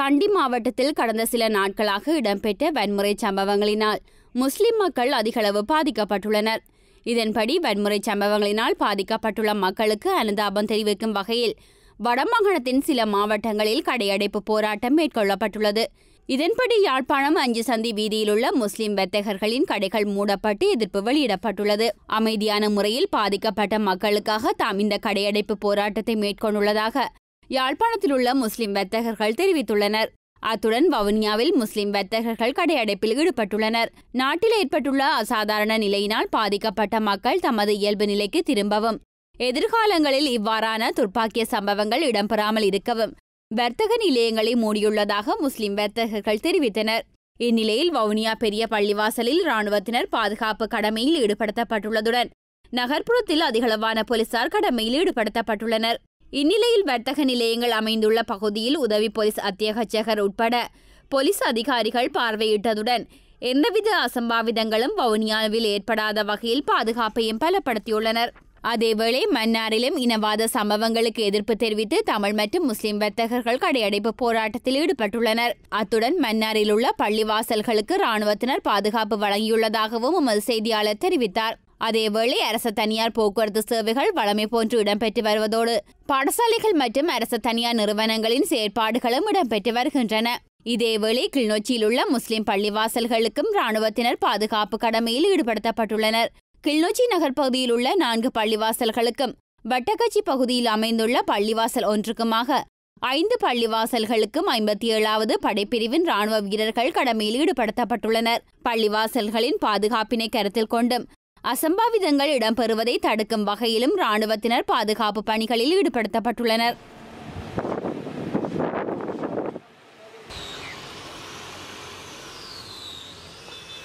கண்டி மாவட்டத்தில் கடந்த சில நாட்களாக இடம்பெற்ற வன்முறை சம்பவங்களினால் முஸ்லிம் மக்கள் அதிகளவு பாதிக்கப்பட்டுள்ளனர் இதன்படி வன்முறை சம்பவங்களினால் பாதிக்கப்பட்டுள்ள மக்களுக்கு அனுதாபம் தெரிவிக்கும் வகையில் வடமாகாணத்தின் சில மாவட்டங்களில் கடையடைப்பு போராட்டம் மேற்கொள்ளப்பட்டுள்ளது இதன்படி யாழ்ப்பாணம் அஞ்சு சந்தி வீதியிலுள்ள முஸ்லிம் வர்த்தகர்களின் கடைகள் மூடப்பட்டு எதிர்ப்பு வெளியிடப்பட்டுள்ளது அமைதியான முறையில் பாதிக்கப்பட்ட மக்களுக்காக தாம் இந்த கடையடைப்பு போராட்டத்தை மேற்கொண்டுள்ளதாக யாழ்ப்பாணத்தில் உள்ள முஸ்லிம் வர்த்தகர்கள் தெரிவித்துள்ளனர் அத்துடன் வவுனியாவில் முஸ்லிம் வர்த்தகர்கள் கடையடைப்பில் ஈடுபட்டுள்ளனர் நாட்டில் ஏற்பட்டுள்ள அசாதாரண நிலையினால் பாதிக்கப்பட்ட மக்கள் தமது இயல்பு நிலைக்கு திரும்பவும் எதிர்காலங்களில் இவ்வாறான துர்ப்பாக்கிய சம்பவங்கள் இடம்பெறாமல் இருக்கவும் வர்த்தக நிலையங்களை மூடியுள்ளதாக முஸ்லிம் வர்த்தகர்கள் தெரிவித்தனர் இந்நிலையில் வவுனியா பெரிய பள்ளிவாசலில் ராணுவத்தினர் பாதுகாப்பு கடமையில் ஈடுபடுத்தப்பட்டுள்ளதுடன் நகர்ப்புறத்தில் அதிகளவான போலீசார் கடமையில் ஈடுபடுத்தப்பட்டுள்ளனர் இந்நிலையில் வர்த்தக நிலையங்கள் அமைந்துள்ள பகுதியில் உதவி போலீஸ் அத்தியகச்சகர் உட்பட போலீஸ் அதிகாரிகள் பார்வையிட்டதுடன் எந்தவித அசம்பாவிதங்களும் வவுனியாவில் ஏற்படாத வகையில் பாதுகாப்பையும் பலப்படுத்தியுள்ளனர் அதேவேளை மன்னாரிலும் இனவாத சம்பவங்களுக்கு எதிர்ப்பு தெரிவித்து தமிழ் மற்றும் முஸ்லிம் வர்த்தகர்கள் கடையடைப்பு போராட்டத்தில் ஈடுபட்டுள்ளனர் அத்துடன் மன்னாரில் உள்ள பள்ளிவாசல்களுக்கு ராணுவத்தினர் பாதுகாப்பு வழங்கியுள்ளதாகவும் எமது செய்தியாளர் தெரிவித்தார் அதேவேளை அரச தனியார் போக்குவரத்து சேவைகள் வளமை போன்று இடம்பெற்று வருவதோடு பாடசாலைகள் மற்றும் அரச தனியார் நிறுவனங்களின் செயற்பாடுகளும் இடம்பெற்று வருகின்றன இதேவேளை கிளிநொச்சியில் உள்ள முஸ்லிம் பள்ளிவாசல்களுக்கும் இராணுவத்தினர் பாதுகாப்பு கடமையில் ஈடுபடுத்தப்பட்டுள்ளனர் கிளிநொச்சி நகர் பகுதியில் உள்ள நான்கு பள்ளிவாசல்களுக்கும் வட்டக்கச்சி பகுதியில் அமைந்துள்ள பள்ளிவாசல் ஒன்றுக்குமாக ஐந்து பள்ளிவாசல்களுக்கும் ஐம்பத்தி ஏழாவது படைப்பிரிவின் ராணுவ வீரர்கள் கடமையில் ஈடுபடுத்தப்பட்டுள்ளனர் பள்ளிவாசல்களின் பாதுகாப்பினை கருத்தில் கொண்டும் அசம்பாவிதங்கள் இடம்பெறுவதை தடுக்கும் வகையிலும் ராணுவத்தினர் பாதுகாப்பு பணிகளில் ஈடுபடுத்தப்பட்டுள்ளனர்